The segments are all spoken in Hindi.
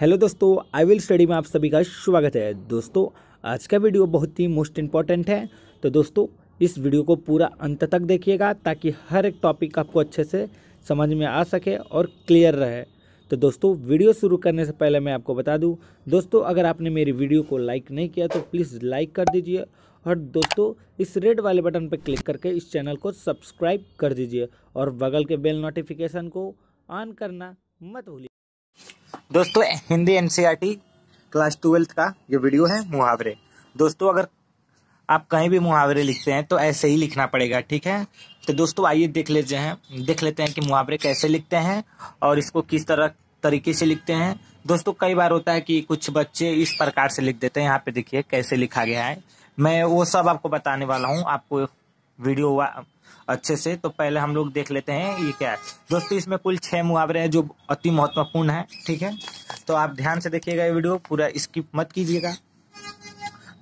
हेलो दोस्तों आई विल स्टडी में आप सभी का स्वागत है दोस्तों आज का वीडियो बहुत ही मोस्ट इम्पॉर्टेंट है तो दोस्तों इस वीडियो को पूरा अंत तक देखिएगा ताकि हर एक टॉपिक आपको अच्छे से समझ में आ सके और क्लियर रहे तो दोस्तों वीडियो शुरू करने से पहले मैं आपको बता दूं दोस्तों अगर आपने मेरी वीडियो को लाइक नहीं किया तो प्लीज़ लाइक कर दीजिए और दोस्तों इस रेड वाले बटन पर क्लिक करके इस चैनल को सब्सक्राइब कर दीजिए और बगल के बेल नोटिफिकेशन को ऑन करना मत भूलिए दोस्तों हिंदी एन क्लास ट्वेल्थ का ये वीडियो है मुहावरे दोस्तों अगर आप कहीं भी मुहावरे लिखते हैं तो ऐसे ही लिखना पड़ेगा ठीक है तो दोस्तों आइए देख लेते हैं देख लेते हैं कि मुहावरे कैसे लिखते हैं और इसको किस तरह तरीके से लिखते हैं दोस्तों कई बार होता है कि कुछ बच्चे इस प्रकार से लिख देते हैं यहाँ पे देखिए कैसे लिखा गया है मैं वो सब आपको बताने वाला हूँ आपको वीडियो अच्छे से तो पहले हम लोग देख लेते हैं ये क्या है दोस्तों इसमें कुल छह मुहावरे हैं जो अति महत्वपूर्ण है ठीक है तो आप ध्यान से देखिएगा ये वीडियो पूरा स्किप मत कीजिएगा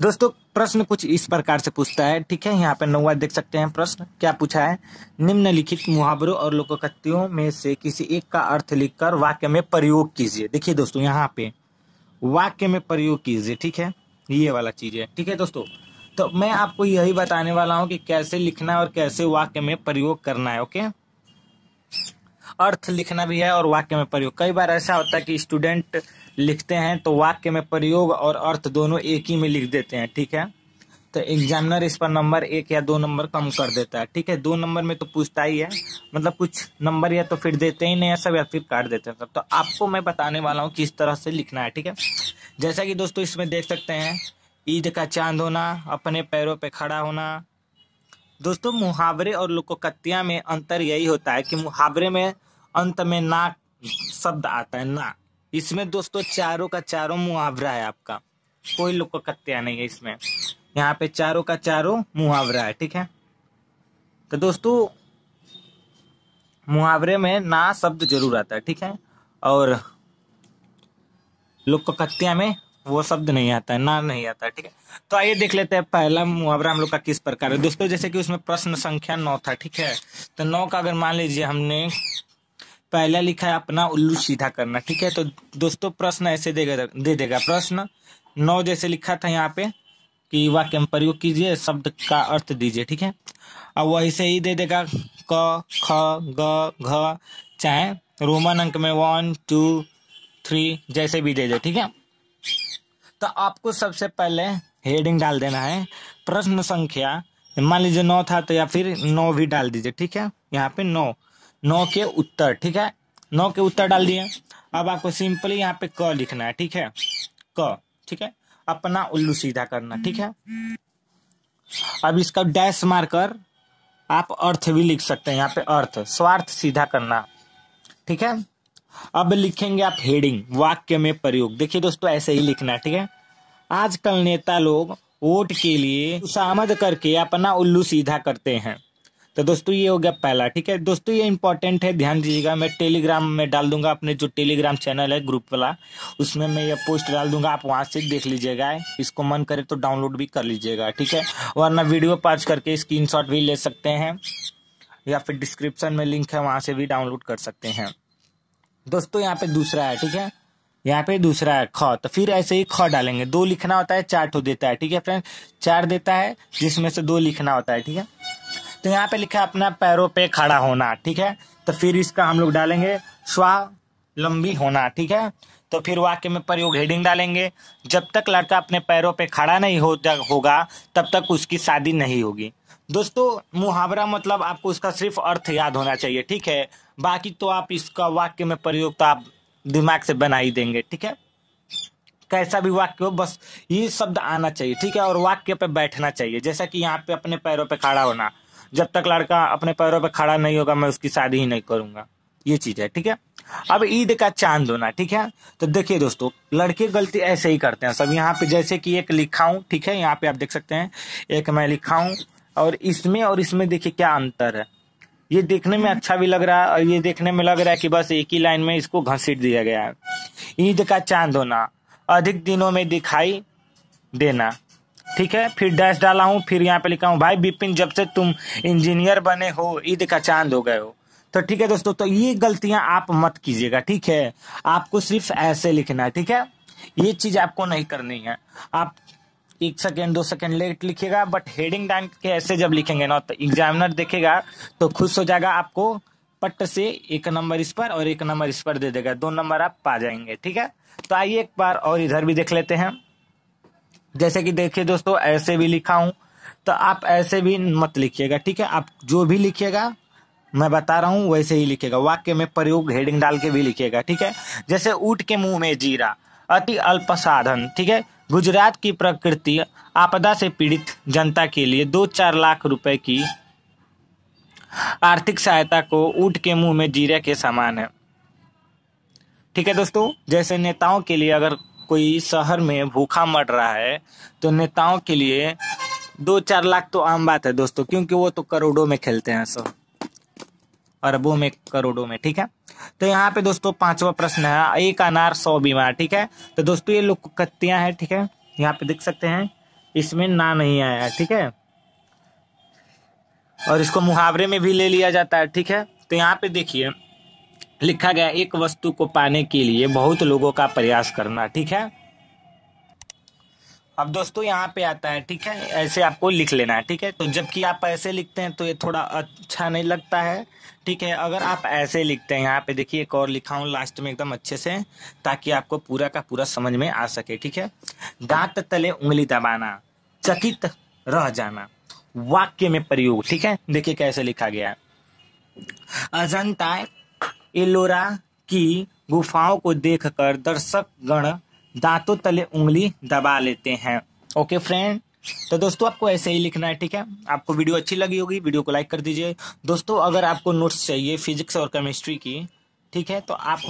दोस्तों प्रश्न कुछ इस प्रकार से पूछता है ठीक है यहाँ पे नौवा देख सकते हैं प्रश्न क्या पूछा है निम्नलिखित मुहावरों और लोकोकतियों में से किसी एक का अर्थ लिखकर वाक्य में प्रयोग कीजिए देखिए दोस्तों यहाँ पे वाक्य में प्रयोग कीजिए ठीक है ये वाला चीज है ठीक है दोस्तों तो मैं आपको यही बताने वाला हूं कि कैसे लिखना है और कैसे वाक्य में प्रयोग करना है ओके अर्थ लिखना भी है और वाक्य में प्रयोग कई बार ऐसा होता है कि स्टूडेंट लिखते हैं तो वाक्य में प्रयोग और अर्थ दोनों एक ही में लिख देते हैं ठीक है तो एग्जामिनर इस पर नंबर एक या दो नंबर कम कर देता है ठीक है दो नंबर में तो पूछता ही है मतलब कुछ नंबर या तो फिर देते ही नहीं है सब या फिर काट देते हैं सब तो आपको मैं बताने वाला हूँ किस तरह से लिखना है ठीक है जैसा कि दोस्तों इसमें देख सकते हैं ईद का चांद होना अपने पैरों पे खड़ा होना दोस्तों मुहावरे और लोकोकत्या में अंतर यही होता है कि मुहावरे में अंत में ना शब्द आता है ना इसमें दोस्तों चारों का चारों मुहावरा है आपका कोई लोकोकत्या नहीं है इसमें यहाँ पे चारों का चारों मुहावरा है ठीक है तो दोस्तों मुहावरे में ना शब्द जरूर आता है ठीक है और लोकोकत्या में वो शब्द नहीं आता है ना नहीं आता है ठीक है तो आइए देख लेते हैं पहला मुहावरा हम लोग का किस प्रकार है दोस्तों जैसे कि उसमें प्रश्न संख्या नौ था ठीक है तो नौ का अगर मान लीजिए हमने पहला लिखा है अपना उल्लू सीधा करना ठीक है तो दोस्तों प्रश्न ऐसे देगा दे देगा प्रश्न नौ जैसे लिखा था यहाँ पे कि वाक्य में प्रयोग कीजिए शब्द का अर्थ दीजिए ठीक है अब वही से ही दे देगा क ख ग घ चाहे रोमन अंक में वन टू थ्री जैसे भी दे दे ठीक है तो आपको सबसे पहले हेडिंग डाल देना है प्रश्न संख्या मान लीजिए नौ था तो या फिर नौ भी डाल दीजिए ठीक है यहाँ पे नौ नौ के उत्तर ठीक है नौ के उत्तर डाल दिए अब आपको सिंपली यहाँ पे क लिखना है ठीक है क ठीक है अपना उल्लू सीधा करना ठीक है अब इसका डैश मारकर आप अर्थ भी लिख सकते हैं यहाँ पे अर्थ स्वार्थ सीधा करना ठीक है अब लिखेंगे आप हेडिंग वाक्य में प्रयोग देखिए दोस्तों ऐसे ही लिखना ठीक है आजकल नेता लोग वोट के लिए आमद करके अपना उल्लू सीधा करते हैं तो दोस्तों ये हो गया पहला ठीक है दोस्तों ये इंपॉर्टेंट है ध्यान दीजिएगा मैं टेलीग्राम में डाल दूंगा अपने जो टेलीग्राम चैनल है ग्रुप वाला उसमें मैं ये पोस्ट डाल दूंगा आप वहां से देख लीजिएगा इसको मन करे तो डाउनलोड भी कर लीजिएगा ठीक है वरना वीडियो पॉज करके स्क्रीन भी ले सकते हैं या फिर डिस्क्रिप्शन में लिंक है वहां से भी डाउनलोड कर सकते हैं दोस्तों यहाँ पे दूसरा है ठीक है यहाँ पे दूसरा है ख तो फिर ऐसे ही ख डालेंगे दो लिखना होता है चार ठो देता है ठीक है फ्रेंड चार देता है जिसमें से दो लिखना होता है ठीक है तो यहाँ पे लिखा है अपना पैरों पे खड़ा होना ठीक है तो फिर इसका हम लोग डालेंगे स्वा लंबी होना ठीक है तो फिर वाक्य में प्रयोग हेडिंग डालेंगे जब तक लड़का अपने पैरों पे खड़ा नहीं हो होगा तब तक उसकी शादी नहीं होगी दोस्तों मुहावरा मतलब आपको उसका सिर्फ अर्थ याद होना चाहिए ठीक है बाकी तो आप इसका वाक्य में प्रयोग तो आप दिमाग से बना ही देंगे ठीक है कैसा भी वाक्य हो बस ये शब्द आना चाहिए ठीक है और वाक्य पे बैठना चाहिए जैसा कि यहाँ पे अपने पैरों पे खड़ा होना जब तक लड़का अपने पैरों पे खड़ा नहीं होगा मैं उसकी शादी ही नहीं करूंगा ये चीज है ठीक है अब ईद का चांद होना ठीक है तो देखिए दोस्तों लड़के गलती ऐसे ही करते हैं सब यहाँ पे जैसे कि एक लिखा हूँ ठीक है यहाँ पे आप देख सकते हैं एक मैं लिखा हूँ और इसमें और इसमें देखिए क्या अंतर है ये देखने में अच्छा भी लग रहा है और ये देखने में लग रहा है कि बस एक ही लाइन में इसको घसीट दिया गया है ईद का चांद होना अधिक दिनों में दिखाई देना ठीक है फिर डैश डाला हूँ फिर यहाँ पे लिखा हूँ भाई बिपिन जब से तुम इंजीनियर बने हो ईद का चांद हो गए हो तो ठीक है दोस्तों तो ये गलतियां आप मत कीजिएगा ठीक है आपको सिर्फ ऐसे लिखना है ठीक है ये चीज आपको नहीं करनी है आप एक सेकेंड दो सेकेंड लेट लिखेगा बट हेडिंग टाइम के ऐसे जब लिखेंगे ना तो एग्जामिनर देखेगा तो खुश हो जाएगा आपको पट से एक नंबर इस पर और एक नंबर इस पर दे देगा दो नंबर आप पा जाएंगे ठीक है तो आइए एक बार और इधर भी देख लेते हैं जैसे कि देखिए दोस्तों ऐसे भी लिखा हूं तो आप ऐसे भी मत लिखिएगा ठीक है आप जो भी लिखिएगा मैं बता रहा हूं वैसे ही लिखिएगा वाक्य में प्रयोग हेडिंग डाल के भी लिखिएगा ठीक है जैसे ऊट के मुंह में जीरा अति अल्प साधन ठीक है गुजरात की प्रकृति आपदा से पीड़ित जनता के लिए दो चार लाख रुपए की आर्थिक सहायता को ऊट के मुंह में जीरे के समान है ठीक है दोस्तों जैसे नेताओं के लिए अगर कोई शहर में भूखा मर रहा है तो नेताओं के लिए दो चार लाख तो आम बात है दोस्तों क्योंकि वो तो करोड़ों में खेलते हैं सब अरबों में करोड़ों में ठीक है तो यहाँ पे दोस्तों पांचवा प्रश्न है एक अनार सौ बीमार ठीक है तो दोस्तों ये लोग कत्तियां हैं ठीक है यहाँ पे देख सकते हैं इसमें ना नहीं आया ठीक है और इसको मुहावरे में भी ले लिया जाता है ठीक है तो यहाँ पे देखिए लिखा गया एक वस्तु को पाने के लिए बहुत लोगों का प्रयास करना ठीक है अब दोस्तों यहाँ पे आता है ठीक है ऐसे आपको लिख लेना है ठीक है तो जबकि आप ऐसे लिखते हैं तो ये थोड़ा अच्छा नहीं लगता है ठीक है अगर आप ऐसे लिखते हैं यहाँ पे देखिए एक और लिखा हूँ लास्ट में एकदम अच्छे से ताकि आपको पूरा का पूरा समझ में आ सके ठीक है दांत तले उंगली दबाना चकित रह जाना वाक्य में प्रयोग ठीक है देखिए कैसे लिखा गया है अजंता एलोरा की गुफाओं को देखकर दर्शक गण दांतों तले उंगली दबा लेते हैं ओके फ्रेंड तो दोस्तों आपको ऐसे ही लिखना है ठीक है आपको वीडियो अच्छी लगी होगी वीडियो को लाइक कर दीजिए दोस्तों अगर आपको नोट्स चाहिए फिजिक्स और केमिस्ट्री की ठीक है तो आप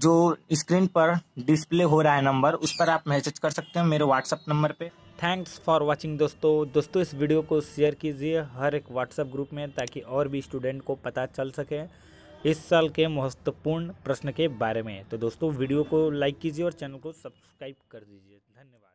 जो स्क्रीन पर डिस्प्ले हो रहा है नंबर उस पर आप मैसेज कर सकते हैं मेरे व्हाट्सअप नंबर पे थैंक्स फॉर वाचिंग दोस्तों दोस्तों इस वीडियो को शेयर कीजिए हर एक व्हाट्सएप ग्रुप में ताकि और भी स्टूडेंट को पता चल सके इस साल के महत्वपूर्ण प्रश्न के बारे में तो दोस्तों वीडियो को लाइक कीजिए और चैनल को सब्सक्राइब कर दीजिए धन्यवाद